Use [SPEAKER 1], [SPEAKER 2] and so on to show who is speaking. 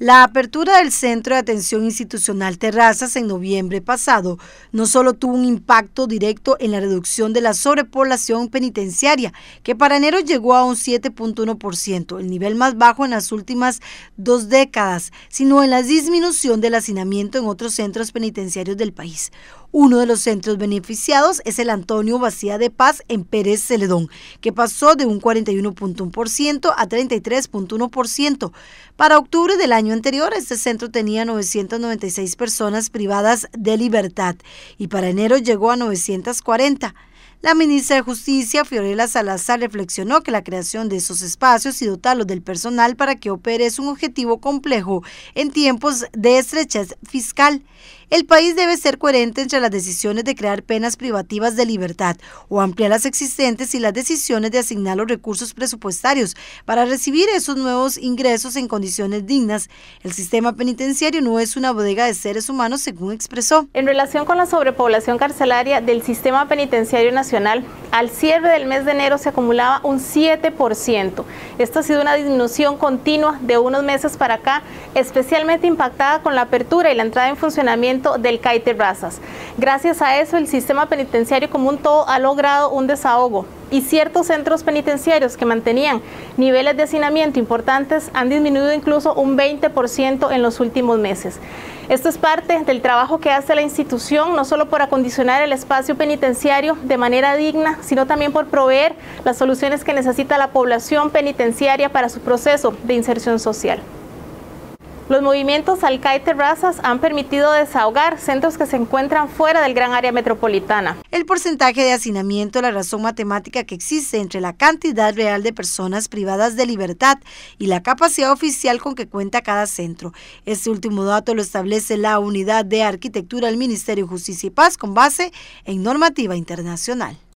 [SPEAKER 1] La apertura del Centro de Atención Institucional Terrazas en noviembre pasado no solo tuvo un impacto directo en la reducción de la sobrepoblación penitenciaria, que para enero llegó a un 7.1%, el nivel más bajo en las últimas dos décadas, sino en la disminución del hacinamiento en otros centros penitenciarios del país. Uno de los centros beneficiados es el Antonio Vacía de Paz en Pérez Celedón, que pasó de un 41.1% a 33.1% para octubre del año año anterior, este centro tenía 996 personas privadas de libertad y para enero llegó a 940. La ministra de Justicia, Fiorella Salazar, reflexionó que la creación de esos espacios y dotarlos del personal para que opere es un objetivo complejo en tiempos de estrechez fiscal. El país debe ser coherente entre las decisiones de crear penas privativas de libertad o ampliar las existentes y las decisiones de asignar los recursos presupuestarios para recibir esos nuevos ingresos en condiciones dignas.
[SPEAKER 2] El sistema penitenciario no es una bodega de seres humanos, según expresó. En relación con la sobrepoblación carcelaria del sistema penitenciario nacional, al cierre del mes de enero se acumulaba un 7%. Esto ha sido una disminución continua de unos meses para acá, especialmente impactada con la apertura y la entrada en funcionamiento del CAI Terrazas. Gracias a eso, el sistema penitenciario como un todo ha logrado un desahogo y ciertos centros penitenciarios que mantenían niveles de hacinamiento importantes han disminuido incluso un 20% en los últimos meses. Esto es parte del trabajo que hace la institución, no solo por acondicionar el espacio penitenciario de manera digna, sino también por proveer las soluciones que necesita la población penitenciaria para su proceso de inserción social. Los movimientos al qaeda Terrazas han permitido desahogar centros que se encuentran fuera del gran área metropolitana. El porcentaje de hacinamiento es la razón matemática que existe entre la
[SPEAKER 1] cantidad real de personas privadas de libertad y la capacidad oficial con que cuenta cada centro. Este último dato lo establece la Unidad de Arquitectura del Ministerio de Justicia y Paz con base en normativa internacional.